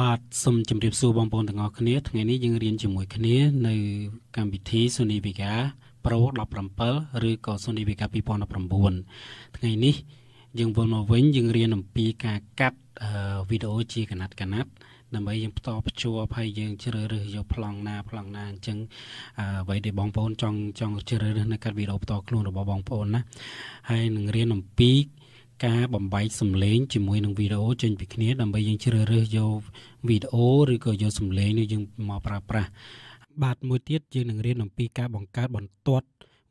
បាទសូមជម្រាបសួរបងប្អូនទាំងអស់គ្នា ថ្ងៃនេះយើងរៀនជាមួយគ្នានៅកម្មវិធី Sony Vega Pro 17ឬក៏ Sony Vega 2019ថ្ងៃនេះយើងវិលមកវិញយើងរៀនអំពីការកាត់វីដេអូជាកណាត់កណាត់ ដើម្បីយើងផ្តភ្ជាប់ហើយយើងជ្រើសរើសយកប្លង់ណាប្លង់ណាអញ្ចឹងអ្វីដែលបងប្អូនចង់ចង់ជ្រើសរើសនៅកាត់វីដេអូផ្ទាល់ខ្លួនរបស់បងប្អូនណាហើយនឹងរៀនអំពីការបំបែកសំឡេងជាមួយនឹងវីដេអូចេញពីគ្នាដើម្បីយើងជ្រើសរើសយកវីដេអូឬក៏យកសំឡេងនេះយើងមកប្រើប្រាស់បាទមួយទៀតយើងនឹងរៀនអំពីការបង្កើតបន្ទាត់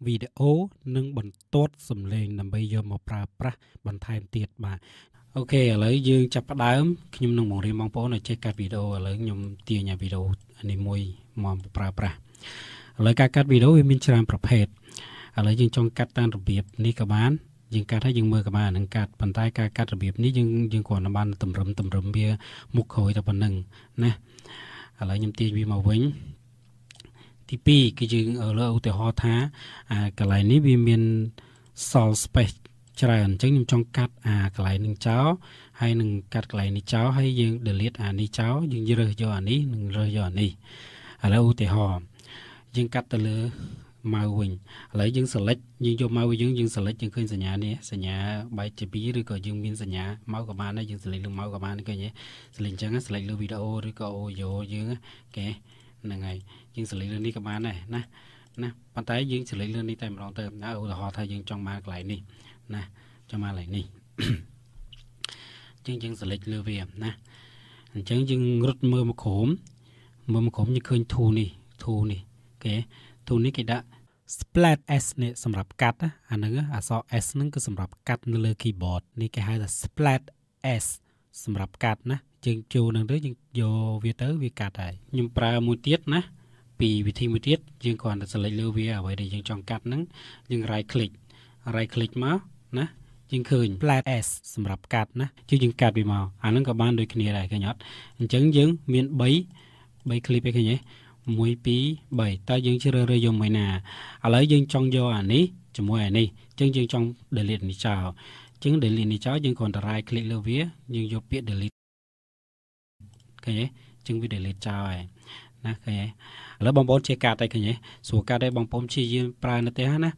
វីដេអូនិងបន្ទាត់សំឡេង ដើម្បីយកមកប្រើប្រាស់បន្ថែមទៀតបាទអូខេឥឡូវយើងចាប់ផ្ដើមខ្ញុំនឹងបង្រៀនបងប្អូនឲ្យចេះកាត់វីដេអូឥឡូវខ្ញុំទាញវីដេអូនេះមួយមកប្រើប្រាស់ឥឡូវការកាត់វីដេអូវាមានច្រើនប្រភេទឥឡូវយើងចង់កាត់តាមរបៀបនេះក៏បានយើងកាត់ហើយយើងមើលក៏បាននឹងកាត់ប៉ុន្តែការកាត់របៀបនេះយើងយើងគ្រាន់តែបានតម្រឹមតម្រឹមវាមុខក្រោយតែប៉ុណ្្នឹងណាឥឡូវខ្ញុំទាញវាមកវិញទី2គឺយើងលើឧទាហរណ៍ថាអាកន្លែងនេះវាមាន sol space ច្រើនអញ្ចឹងខ្ញុំចង់កាត់អាកន្លែងនឹងចោលហើយនឹងកាត់កន្លែងនេះចោលហើយយើង delete អានេះចោលយើងរើសយកអានេះនិងរើសយកអានេះឥឡូវឧទាហរណ៍យើងកាត់ទៅលើម៉ៅវិញឥឡូវយើង select យើងយកម៉ៅវិញយើងយើង select យើងឃើញសញ្ញានេះសញ្ញា byte JPG ឬក៏យើងមានសញ្ញាម៉ៅក៏បានដែរយើង select លើម៉ៅក៏បានឃើញទេ select អញ្ចឹង select លើ video ឬក៏ audio យើងគេហ្នឹងហើយយើង select លើនេះក៏បានដែរណាណាប៉ុន្តែយើង select លើនេះតែម្ដងទៅណាឧទាហរណ៍ថាយើងចង់បានកន្លែងនេះណាចង់បានកន្លែងនេះអញ្ចឹងយើង select លើវាណាអញ្ចឹងយើងរត់មើលមកក្រុមមើលមកក្រុមយើងឃើញ tool នេះ tool នេះគេទូនេះគេដាក់ splat s នេះសម្រាប់កាត់អាហ្នឹងអក្សរ s ហ្នឹងគឺសម្រាប់កាត់នៅលើ keyboard នេះគេហៅថា splat s សម្រាប់កាត់ណាយើងចូលនឹងទៅយើងយកវាទៅវាកាត់ហើយខ្ញុំប្រើមួយទៀតណាពីវិធីមួយទៀតយើងគ្រាន់តែ select លើវាអ្វីដែលយើងចង់កាត់ហ្នឹងយើង right click right click មកណាយើងឃើញ flat s សម្រាប់កាត់ណាគឺយើងកាត់វាមកអាហ្នឹងក៏បានដូចគ្នាដែរឃើញអត់អញ្ចឹងយើងមាន3 3 clip ឯងឃើញទេ1 2 3តើយើងជ្រើសរើសយកមួយណាឥឡូវយើងចង់យកអានេះជាមួយអានេះអញ្ចឹងយើងចង់ delete នេះចោលអញ្ចឹង delete នេះចោលយើងគ្រាន់តែ right click លើវាយើងយកពាក្យ delete ឃើញទេអញ្ចឹងវា delete ចោលហើយណាឃើញទេឥឡូវបងប្អូនជាកាតហើយឃើញទេសួរកាតហើយបងប្អូនជាយាមប្រើនៅផ្ទះណា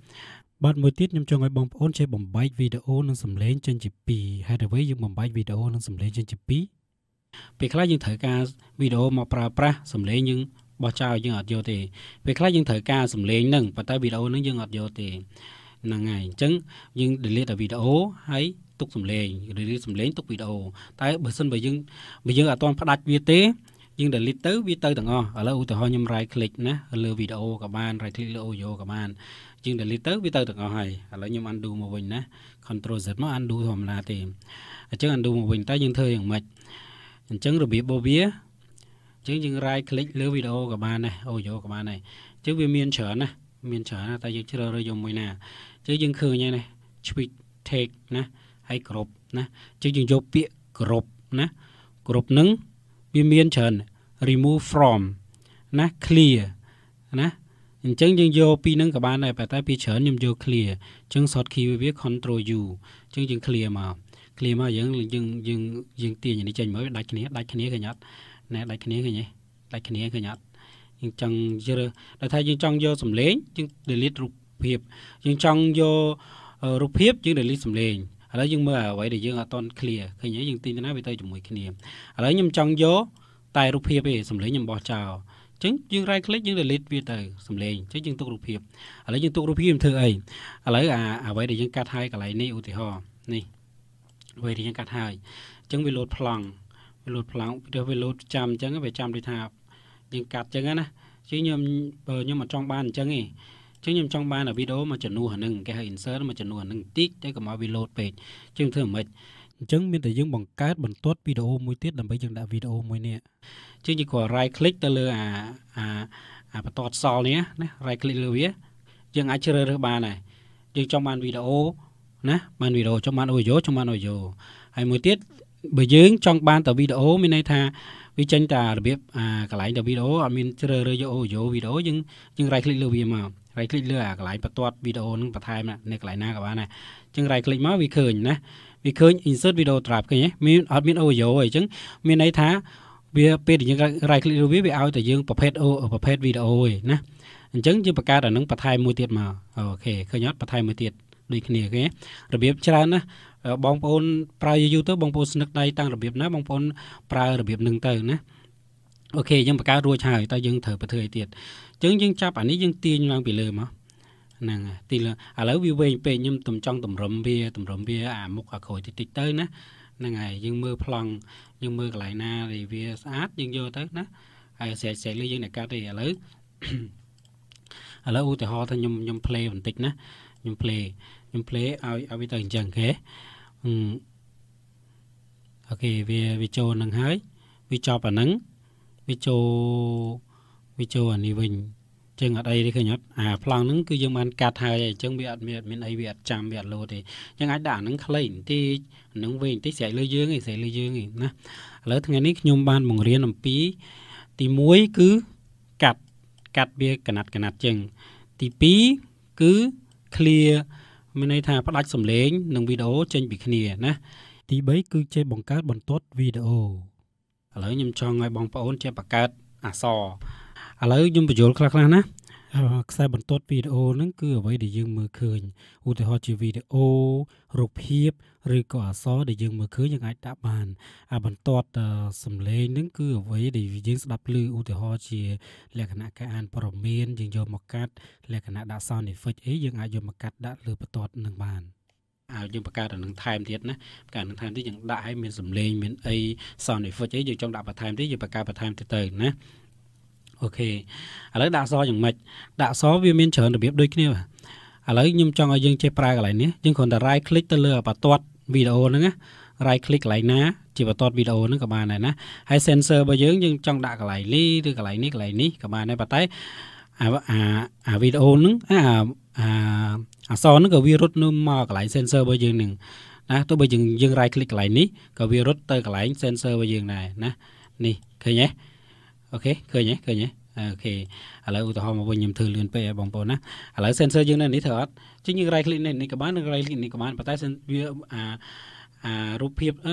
បាទមួយទៀតខ្ញុំចង់ឲ្យបងប្អូនចេះបំបែកវីដេអូនិងសំឡេងចេញជា2ហេតុអ្វីយើងបំបែកវីដេអូនិងសំឡេងចេញជា2ពេលខ្លះយើងត្រូវការវីដេអូមកប្រើប្រាស់សំឡេងយើងបោះចោលយើងអត់យកទេពេលខ្លះយើងត្រូវការសំឡេងហ្នឹងប៉ុន្តែវីដេអូហ្នឹងយើងអត់យកទេហ្នឹងហើយអញ្ចឹងយើង delete តែវីដេអូហើយទុកសំឡេងឬសំឡេងទុកវីដេអូតែបើសិនបើយើងបើយើងអត់ទាន់ផ្ដាច់វាទេយើង delete ទៅវាទៅទាំងអស់ឥឡូវឧទាហរណ៍ខ្ញុំ right click ណាលើវីដេអូក៏បាន right click លើ audio ក៏បានយើង delete ទៅវាទៅទាំងអស់ហើយឥឡូវខ្ញុំ undo មកវិញណា control Z មក undo ធម្មតាទេអញ្ចឹង undo មកវិញតែយើងធ្វើយ៉ាងម៉េចអញ្ចឹងរបៀបរបស់វាចឹងយើងរាយคลิกលើវីដេអូក៏បានដែរអូយោក៏បានដែរចឹងវាមានច្រើនណាស់មានច្រើនណាស់តែយើងជ្រើសរើសយកមួយណាចឹងយើងឃើញហើយណា switch take ណាហើយគ្រប់ណាចឹងយើងយកពាក្យគ្រប់ណាគ្រប់នឹងវាមានច្រើន remove from ណា clear ណាអញ្ចឹងយើងយកពីនឹងក៏បានដែរតែពីច្រើនខ្ញុំយក clear អញ្ចឹង short key វា control u អញ្ចឹងយើង clear មក clear មកយើងយើងយើងយើងទាញនេះចេញមកវាដាច់គ្នាដាច់គ្នាឃើញអត់ណែដាច់គ្នាឃើញទេដាច់គ្នាឃើញអត់យើងចង់ជ្រើសដល់ថាយើងចង់យកសំឡេងយើង delete រូបភាពយើងចង់យករូបភាពយើង delete សំឡេងឥឡូវយើងមើលអ្វីដែលយើងអត់តន់ clear ឃើញទេយើងទីណាវាទៅជាមួយគ្នាឥឡូវខ្ញុំចង់យកតែរូបភាពទេសំឡេងខ្ញុំបោះចោលអញ្ចឹងយើង right click យើង delete វាទៅសំឡេងអញ្ចឹងយើងទុករូបភាពឥឡូវយើងទុករូបភាពធ្វើអីឥឡូវអាអ្វីដែលយើងកាត់ហើយកន្លែងនេះឧទាហរណ៍នេះអ្វីដែលយើងកាត់ហើយអញ្ចឹងវាលោតប្លង់វាលោតប្លោងព្រោះវាលោតចាំអញ្ចឹងវាចាំដូចថាយើងកាត់អញ្ចឹងណាជាងខ្ញុំបើខ្ញុំអត់ចង់បានអញ្ចឹងទេជាងខ្ញុំចង់បានវីដេអូមកចំនួនហ្នឹងគេហៅ insert មកចំនួនហ្នឹងតិចតែកុំឲ្យវាលោតពេកជាងធ្វើមិនខ្មិចអញ្ចឹងមានតែយើងបង្កើតបន្ទាត់វីដេអូមួយទៀតដើម្បីយើងដាក់វីដេអូមួយនេះជាងយើងគ្រាន់ right click ទៅលើអាអាអាបន្ទាត់សល់នេះណា right click លើវាយើងអាចជ្រើសរើសបានដែរយើងចង់បានវីដេអូណាបានវីដេអូចង់បានអូឌីយ៉ូចង់បានអូឌីយ៉ូហើយមួយទៀតបើយើងចង់បានតែវីដេអូមានន័យថាវាចេញតែរបៀបអាកន្លែងតែវីដេអូអត់មានជ្រើសរើសយកអូយោវីដេអូយើងយើងរ៉ៃคลิกលើវាមករ៉ៃคลิกលើអាកន្លែងបន្ទាត់វីដេអូនឹងបន្ថែមនៅកន្លែងណាក៏បានដែរអញ្ចឹងរ៉ៃคลิกមកវាឃើញណាវាឃើញ insert video trap ឃើញហ៎មានអត់មានអូយោអីអញ្ចឹងមានន័យថាវាពេលដែលយើងរ៉ៃคลิกលើវាវាឲ្យតែយើងប្រភេទអូប្រភេទវីដេអូឯណាអញ្ចឹងយើងបង្កើតអានឹងបន្ថែមមួយទៀតមកអូខេឃើញអត់បន្ថែមមួយទៀតដូចគ្នាគេរបៀបច្រើនណាបងប្អូនប្រើយូរទៅបងប្អូនស្នឹកដៃតាំងរបៀបណាបងប្អូនប្រើរបៀបនឹងទៅណាអូខេយើងបង្កើតរួចហើយតែយើងត្រូវបើធ្វើអីទៀតអញ្ចឹងយើងចាប់អានេះយើងទាញឡើងពីលើមកហ្នឹងទីលើឥឡូវវាវែងពេកខ្ញុំទំចង់តម្រឹមវាតម្រឹមវាអាមុខអាក្រួយតិចតិចទៅណាហ្នឹងហើយយើងមើលប្លង់យើងមើលកន្លែងណាដែលវាស្អាតយើងយកទៅណាហើយស្រែកស្រែកលើយើងអ្នកកាត់ទេឥឡូវឥឡូវឧទាហរណ៍ថាខ្ញុំខ្ញុំ play បន្តិចណាខ្ញុំ play ខ្ញុំ play ឲ្យឲ្យវាទៅអញ្ចឹងគេអូខេវាវាចូលនឹងហើយវាចប់អាហ្នឹងវាចូលវាចូលអានេះវិញចឹងអត់អីទេឃើញអត់អាប្លង់ហ្នឹងគឺយើងបានកាត់ហើយអញ្ចឹងវាអត់មានមានអីវាអត់ចាំវាអត់លោទេអញ្ចឹងអាចដាក់ហ្នឹងខ្លីបន្តិចហ្នឹងវិញបន្តិចស្រ័យលើយើងឯងស្រ័យលើយើងឯងណាឥឡូវថ្ងៃនេះខ្ញុំបានបង្រៀនអំពី ទី1គឺកាត់កាត់វាកណាត់កណាត់ចឹងទី2គឺ clear មានន័យថាផ្ដាច់សំឡេងនិងវីដេអូចេញពីគ្នាណាទី3គឺចេះបង្កើតបន្ទាត់វីដេអូឥឡូវខ្ញុំចង់ឲ្យបងប្អូនចេះបង្កើតអក្សរឥឡូវខ្ញុំបញ្យល់ខ្លះខ្លះណាខ្សែបន្ទាត់វីដេអូហ្នឹងគឺអ្វីដែលយើងមើលឃើញឧទាហរណ៍ជាវីដេអូរូបភាពឬក៏អក្សរដែលយើងមើលឃើញយើងអាចដាក់បាន អាបន្ទាត់សំឡេងហ្នឹងគឺអ្វីដែលយើងស្ដាប់ឮឧទាហរណ៍ជាលក្ខណៈការអានព័ត៌មានយើងយកមកកាត់លក្ខណៈដាក់ sound effect អីយើងអាចយកមកកាត់ដាក់លើបន្ទាត់នឹងបានហើយយើងបង្កើតដល់នឹងថែមទៀតណាបង្កើតនឹងថែមទៀតយើងដាក់ឲ្យមានសំឡេងមានអី sound effect អីយើងចង់ដាក់បន្ថែមទៀតយើងបង្កើតបន្ថែមទៀតទៅណាអូខេឥឡូវដាក់សយ៉ាងម៉េចដាក់សវាមានច្រើនរបៀបដូចគ្នាបាទឥឡូវខ្ញុំចង់ឲ្យយើងចេះប្រើកន្លែងនេះយើងគ្រាន់តែ right click ទៅលើបន្ទាត់វីដេអូហ្នឹងណា right click កន្លែងណាជាបន្ទាត់វីដេអូហ្នឹងក៏បានដែរណាហើយ sensor របស់យើងយើងចង់ដាក់កន្លែងនេះឬកន្លែងនេះកន្លែងនេះក៏បានដែរប៉ុន្តែអាអាវីដេអូហ្នឹងអាអាអសហ្នឹងក៏វារត់នៅមកកន្លែង sensor របស់យើងហ្នឹងណាទោះបីយើងយើង right click កន្លែងនេះក៏វារត់ទៅកន្លែង sensor របស់យើងដែរណានេះឃើញទេអូខេឃើញទេឃើញទេអូខេឥឡូវឧទាហរណ៍មកវិញខ្ញុំធ្វើលឿនពេកបងប្អូនណាឥឡូវ sensor យើងនៅនេះធ្វើអត់ជិះយើង right click នេះក៏បាននិង right click នេះក៏បានប៉ុន្តែវាអាអារូបភាពអ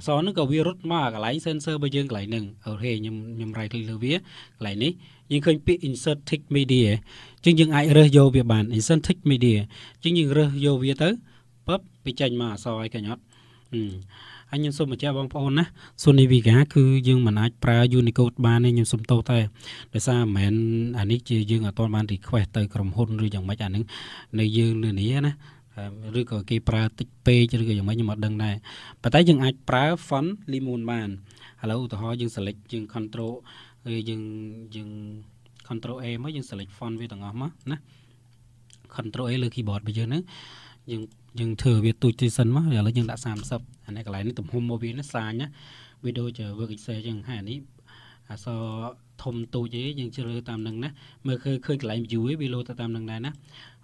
ក្សរហ្នឹងក៏វារត់មកកន្លែង sensor របស់យើងកន្លែងហ្នឹងអូខេខ្ញុំខ្ញុំ right click លើវាកន្លែងនេះយើងឃើញពាក្យ insert text media ជាងយើងអាចរើសយកវាបាន insert text media ជាងយើងរើសយកវាទៅពឹបវាចេញមកអក្សរឲ្យកញ្ញត់អឺហើយខ្ញុំសូមបញ្ជាក់បងប្អូនណា Sony Vega គឺយើងមិនអាចប្រើ Unicode បានទេខ្ញុំសូមទោសតែដោយសារមិនមែនអានេះជាយើងអត់ទាន់បាន request ទៅក្រុមហ៊ុនឬយ៉ាងម៉េចអានឹងនៅយើងនៅនេះណាឬក៏គេប្រើតិចពេកឬក៏យ៉ាងម៉េចខ្ញុំអត់ដឹងដែរប៉ុន្តែយើងអាចប្រើ font lemon បានឥឡូវឧទាហរណ៍យើង select យើង control ឬយើងយើង control A មកយើង select font វាទាំងអស់មកណា control A លើ keyboard របស់យើងហ្នឹងយើងយើងធ្វើវាទូចទីសិនមកឥឡូវយើងដាក់30អានេះកន្លែងនេះទំហំរបស់វានេះសាញណាវាដូចជា work excel ចឹងហ่าនេះអសធំទូចឯងយើងជ្រើសតាមនឹងណាមើលឃើញឃើញកន្លែង view ឯងវាលោទៅតាមនឹងដែរណា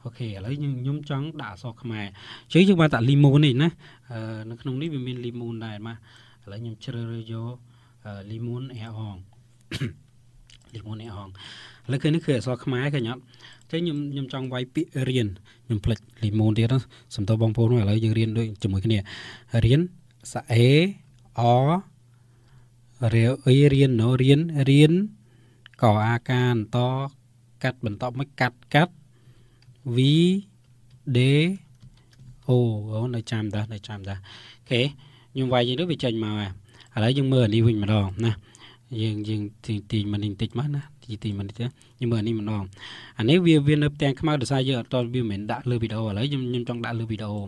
អូខេឥឡូវខ្ញុំខ្ញុំចង់ដាក់អសខ្មែរជ័យយើងបានដាក់ limon នេះណានៅក្នុងនេះវាមាន limon ដែរមកឥឡូវខ្ញុំជ្រើសរើសយក limon អេអង limon អេអងឥឡូវឃើញនេះគឺអក្សរខ្មែរឃើញអត់ចឹងខ្ញុំខ្ញុំចង់វាយពាក្យរៀនខ្ញុំផ្លិចលីម៉ូនទៀតសំដៅបងប្អូនឥឡូវយើងរៀនដូចជាមួយគ្នារៀនសាអេអរៀអីរៀនណូរៀនរៀនកអាកានតកាត់បន្តមកកាត់កាត់ V D O អូនៅចាំតានៅចាំតាអូខេខ្ញុំវាយយើងទៅវាចេញមកហើយឥឡូវយើងមើលអានេះវិញម្ដងណាយើងយើងទីទីមិនបន្តិចមកណាទីទីមិនតិចខ្ញុំមើលនេះម្ដងអានេះវាវានៅផ្ទាំងខ្មៅដោយសារយើងអត់តវាមិនដាក់លើវីដេអូឥឡូវខ្ញុំខ្ញុំចង់ដាក់លើវីដេអូឥ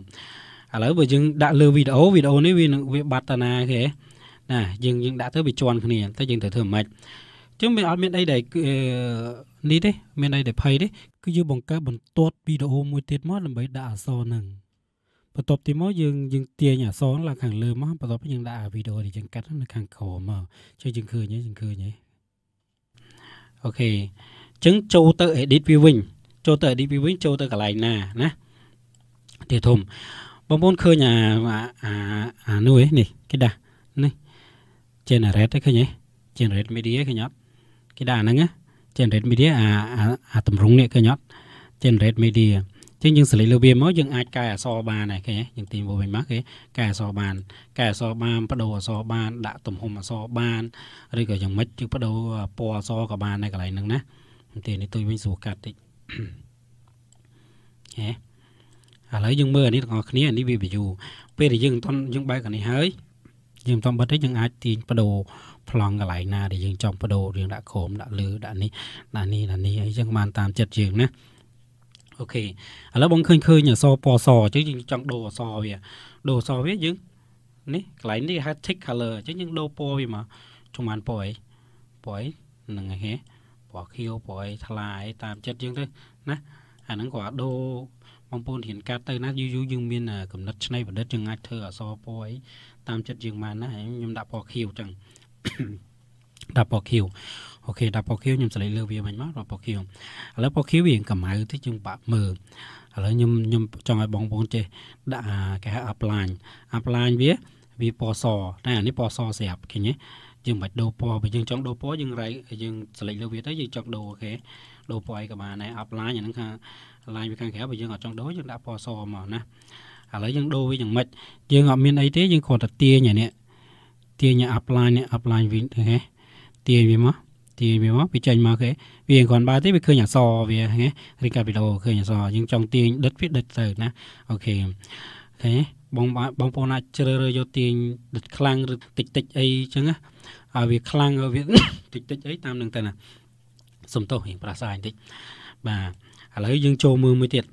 ឡូវបើយើងដាក់លើវីដេអូវីដេអូនេះវានឹងវាបាត់តាណាគេណាយើងយើងដាក់ទៅវាជន់គ្នាតែយើងត្រូវធ្វើម៉េចចឹងវាអត់មានអីដែលនេះទេមានអីដែលភ័យទេ គឺយើងបង្កើតបន្ទាត់វីដេអូមួយទៀតមកដើម្បីដាក់អសរនឹងបន្ទាប់ទីមកយើងយើងទាញអសរឡើងខាងលើមកបន្ទាប់យើងដាក់វីដេអូដែលយើងកាត់នៅខាងក្រោមមកជើងយើងឃើញទេយើងឃើញទេអូខេអញ្ចឹងចូលទៅ edit វាវិញចូលទៅ edit វាវិញចូលទៅកន្លែងណាណាទីធំបងប្អូនឃើញអាអាអានោះឯនេះគេដាក់នេះ generate ឃើញទេ generate media ឃើញអត់គេដាក់អាហ្នឹង generate media អាអាតម្រងនេះឃើញអត់ generate media ចឹងយើងសិលេចលើវាមកយើងអាចកែអក្សរបានដែរគេយើងទីមកវិញមកគេកែអក្សរបានកែអក្សរបានបដូរអក្សរបានដាក់ទំហំអក្សរបានឬក៏យ៉ាងម៉េចគឺបដូរពណ៌អក្សរក៏បានដែរកន្លែងហ្នឹងណាទីនេះទុយវិញស្រួលកាត់តិចហេឥឡូវយើងមើលអានេះទាំងអស់គ្នាអានេះវា view ពេលដែលយើងមិនទាន់យើងបើកអានេះហើយយើងមិនទាន់បិទទេយើងអាចទាញបដូរប្លង់កន្លែងណាដែលយើងចង់បដូរយើងដាក់ក្រោមដាក់លើដាក់នេះដាក់នេះដាក់នេះអីចឹងបានតាមចិត្តយើងណាអូខេឥឡូវបងឃើញឃើញអសពណ៌សអញ្ចឹងយើងចង់ដូរអសវាដូរអសវាយើង នេះកន្លែងនេះហៅ thick color អញ្ចឹងយើងដូរពណ៌វាមកចំបានពណ៌អីពណ៌អីហ្នឹងហ៎ពណ៌ខៀវពណ៌អីថ្លាអីតាមចិត្តយើងទៅណាអាហ្នឹងក៏ដូរបងប្អូនរៀនកាត់ទៅណាយូរយូរយើងមាន កំណត់ឆ្នៃប្រឌិតយើងអាចធ្វើអសពណ៌អីតាមចិត្តយើងបានណាខ្ញុំដាក់ពណ៌ខៀវអញ្ចឹងដាក់ពណ៌ខៀវអូខេដល់ពកខៀវខ្ញុំស្លេកលើវាមិញមកដល់ពកខៀវឥឡូវពកខៀវវាកម្ៅតិចយើងបាក់មើលឥឡូវខ្ញុំខ្ញុំចង់ឲ្យបងប្អូនចេះដាក់គេហៅ appline appline វាវាពណ៌សតែអានេះពណ៌សស្រាប់ឃើញទេយើងមិនបាច់ដូរពណ៌បើយើងចង់ដូរពណ៌យើងរៃយើងស្លេកលើវាទៅយើងចង់ដូរអូខេដូរពណ៌ឯក៏បានដែរ appline អាហ្នឹងខាង line វាខាងក្រៅបើយើងអត់ចង់ដូរយើងដាក់ពណ៌សមកណាឥឡូវយើងដូរវាយ៉ាងម៉េចយើងអត់មានអីទេយើងគ្រាន់តែទាញអានេះទាញអា appline នេះ appline វិញទេទាញវាមកទាយវាមកវាចេញមកគេវាគ្រាន់បើទេវាឃើញអសវាហ៎រីកាវីដេអូឃើញអសយើងចង់ទាញដិតវាដិតទៅណាអូខេឃើញបងបងប្អូនអាចជ្រើសរើសយកទាញដិតខ្លាំងឬតិចតិចអីចឹងណាឲ្យវាខ្លាំងឲ្យវាតិចតិចអីតាមនឹងទៅណាសំទោសរៀងប្រាសាយបន្តិចបាទឥឡូវយើងចូលមើលមួយទៀត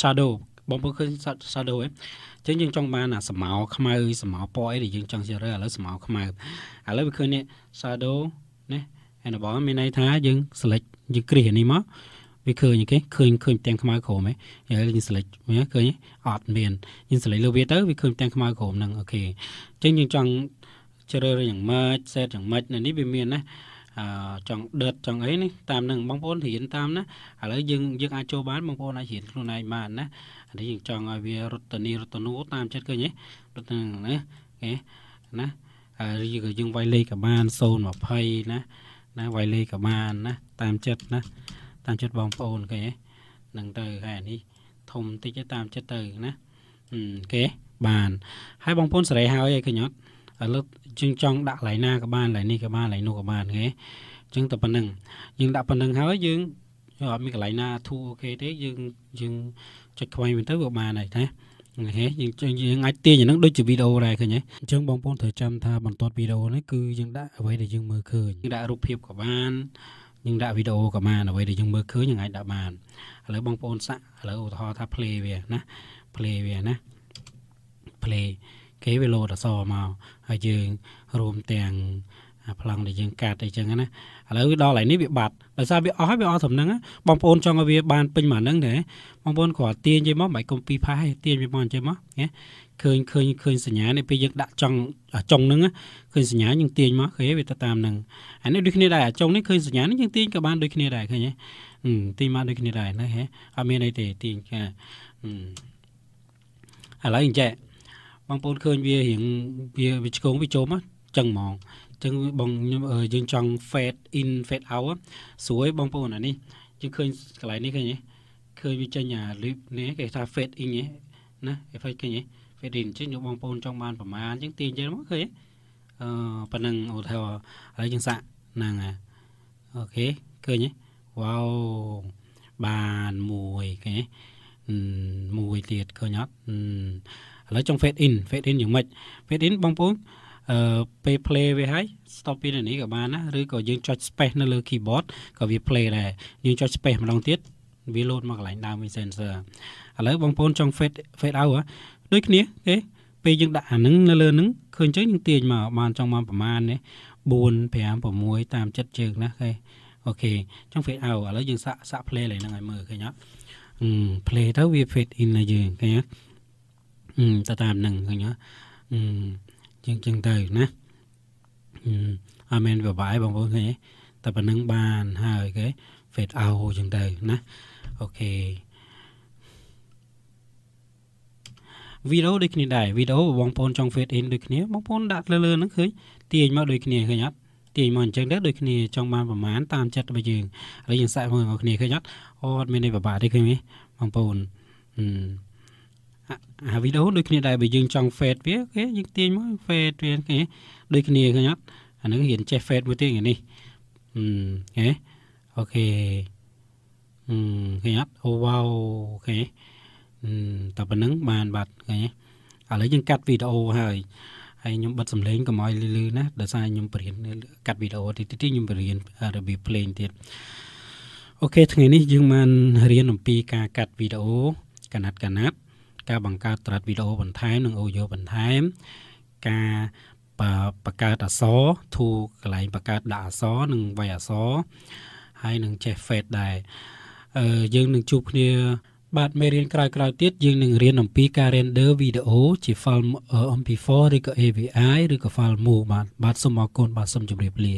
shadow បងប្អូនឃើញ shadow ហ៎ចឹងយើងចង់បានអាស្មៅខ្មៅស្មៅពណ៌អីដែលយើងចង់ជ្រើសរើសឥឡូវស្មៅខ្មៅឥឡូ w វាឃើញនេះ shadow ណាហើយរបស់មានន័យថាយើង select យើងគ្រានេះមកវាឃើញគេឃើញឃើញផ្ទាំងខ្មៅក្រោមហ៎ឥឡូវយើង select មើលឃើញអត់មានយើង select លើវាទៅវាឃើញផ្ទាំងខ្មៅក្រោមហ្នឹងអូខេអញ្ចឹងយើងចង់ជ្រើសរើសយ៉ាងម៉េច set យ៉ាងម៉េចនៅនេះវាមានណាអឺចង់ដឺតចង់អីនេះតាមនឹងបងប្អូនរៀនតាមណាឥឡូវយើងយើងអាចចូលបានបងប្អូនអាចរៀនខ្លួនឯងបានណានេះយើងចង់ឲ្យវារត់ទៅនេះរត់ទៅនោះតាមចិត្តឃើញហ៎រត់ទៅណាគេណាឬក៏យើងវាយលេខក៏បាន020ណាណាវាយលេខក៏បានណាតាមចិត្តណាតាមចិត្តបងប្អូនគេហ្នឹងទៅហើយនេះធំតិចតាមចិត្តទៅណាគេបាន ហើយបងប្អូនសេរីហើយឯងកញ្ញត់ឥឡូវយើងចង់ដាក់កន្លែងណាក៏បានកន្លែងនេះក៏បានកន្លែងនោះក៏បានគេចឹងតែប៉ុណ្្នឹងយើងដាក់ប៉ុណ្្នឹងហើយយើងអត់មានកន្លែងណាធូអូខេទេ យើងយើងចុចខ្វែងវិញទៅវាបានហើយណាហេយើងយើងអាចទាញអានឹងដូចជាវីដេអូដែរឃើញហ៎អញ្ចឹងបងប្អូនត្រូវចាំថាបន្ទាត់វីដេអូនេះគឺយើងដាក់អ្វីដែលយើងមើលឃើញយើងដាក់រូបភាពក៏បានយើងដាក់វីដេអូក៏បានអ្វីដែលយើងមើលឃើញយើងអាចដាក់បានឥឡូវបងប្អូនសាក់ឥឡូវឧទាហរណ៍ថា play វាណា play វាណា play គេវាលោតអសមកហើយយើងរួមទាំងអាប្លង់ដែលយើងកាត់អីចឹងណាឥឡូវដល់ឡើយនេះវាបាត់ដោយសារវាអស់ហើយវាអស់សំណឹងបងប្អូនចង់ឲ្យវាបានពេញមួយហ្នឹងទេបងប្អូនគ្រាន់ទាញជិះមកមិនគុំពីផាសទាញវាមកជិះមកណាឃើញឃើញឃើញសញ្ញានេះពេលយើងដាក់ចង់ចុងហ្នឹងឃើញសញ្ញាយើងទាញមកឃើញវាទៅតាមហ្នឹងអានេះដូចគ្នាដែរអាចុងនេះឃើញសញ្ញានេះយើងទាញក៏បានដូចគ្នាដែរឃើញទេទាញមកដូចគ្នាដែរណាហ៎អត់មានអីទេទាញចាឥឡូវអញ្ចឹងបងប្អូនឃើញវារៀងវាឆ្កងវាចូលមកចឹងហ្មងចឹងបងខ្ញុំយើងចង់ fade in fade out ស្រួយបងប្អូនអានេះយើងឃើញកន្លែងនេះឃើញទេឃើញវាចេញអា lip នេះគេថា fade in ហ្នឹងណា effect ឃើញទេ fade in ចឹងយកបងប្អូនចង់បានប្រមាណចឹងទាញចឹងមកឃើញអឺប៉ណ្ណឹងឧទាហរណ៍ឥឡូវយើងសាក់ហ្នឹងហើយអូខេឃើញទេ wow បានមួយឃើញទេមួយទៀតឃើញអត់ឥឡូ w ចង់ fade in fade in យ៉ាងម៉េច fade in បងប្អូនអឺពេល play វាហើយ stop ពីនេះក៏បានណាឬក៏យើងចុច space នៅលើ keyboard ក៏វា play ដែរយើងចុច space ម្ដងទៀតវាលោតមកកន្លែងដើមវិញ sensor ឥឡូវបងប្អូន ចង់ fade fade out ហ៎ដូចគ្នាគេពេលយើងដាក់អានឹងនៅលើនឹងឃើញចឹងយើងទាញមកបានចង់បានប្រមាណនេះ4 5 6តាមចិត្តជើង ណាគេអូខេចង់ fade out ឥឡូវយើងសាក់សាក់ play ឡើងហ្នឹងឲ្យមើលឃើញអត់ play ទៅវា fade in ដល់យើងឃើញអត់តតាមនឹងឃើញអត់ចឹងចឹងទៅណាអមែនបបាយបងប្អូនឃើញតែប៉ុណ្្នឹងបានហើយគេ fade out ចឹងទៅណាអូខេវីដេអូដូចគ្នាដែរវីដេអូបងប្អូនចង់ fade in ដូចគ្នាបងប្អូនដាក់លើលើហ្នឹងឃើញទាញមកដូចគ្នាឃើញអត់ទាញមកអញ្ចឹងដែរដូចគ្នាចង់បានប្រមាណតាមចិត្តរបស់យើងឥឡូវយើងសាក់មើលបងប្អូនឃើញអត់អត់មាននេះពិបាកទេឃើញទេបងប្អូនអឺអាវីដេអូដូចគ្នាដែរបើយើងចង់ fade វាគេយើងទាញមក fade វាគេដូចគ្នាឃើញអត់អានឹងរៀនចេះ fade មួយទៀតនេះអឺហេអូខេអឺឃើញអត់អូវ៉ាវអូខេអឺតែប៉ុណ្្នឹងបានបាត់ឃើញឥឡូវយើងកាត់វីដេអូហើយហើយខ្ញុំបិទសំឡេងកុំឲ្យលឺណាដោយសារខ្ញុំបរៀនកាត់វីដេអូតិចតិចខ្ញុំបរៀនរបៀប play ទៀតអូខេថ្ងៃនេះយើងបានរៀនអំពីការកាត់វីដេអូកណាត់កណាត់ការបង្កើតត្រិតវីដេអូបន្ថែមនិងអូឌីយ៉ូបន្ថែមការបង្កើតអក្សរធូកន្លែងបង្កើតដាក់អក្សរនិងវាយអក្សរហើយនឹងចេះ fade ដែរអឺយើងនឹងជួបគ្នា បាទមេរៀនក្រោយៗទៀតយើងនឹងរៀនអំពីការ render វីដេអូជា file MP4 ឬក៏ AVI ឬក៏ file MOV បាទបាទសូមអរគុណបាទសូមជម្រាបលា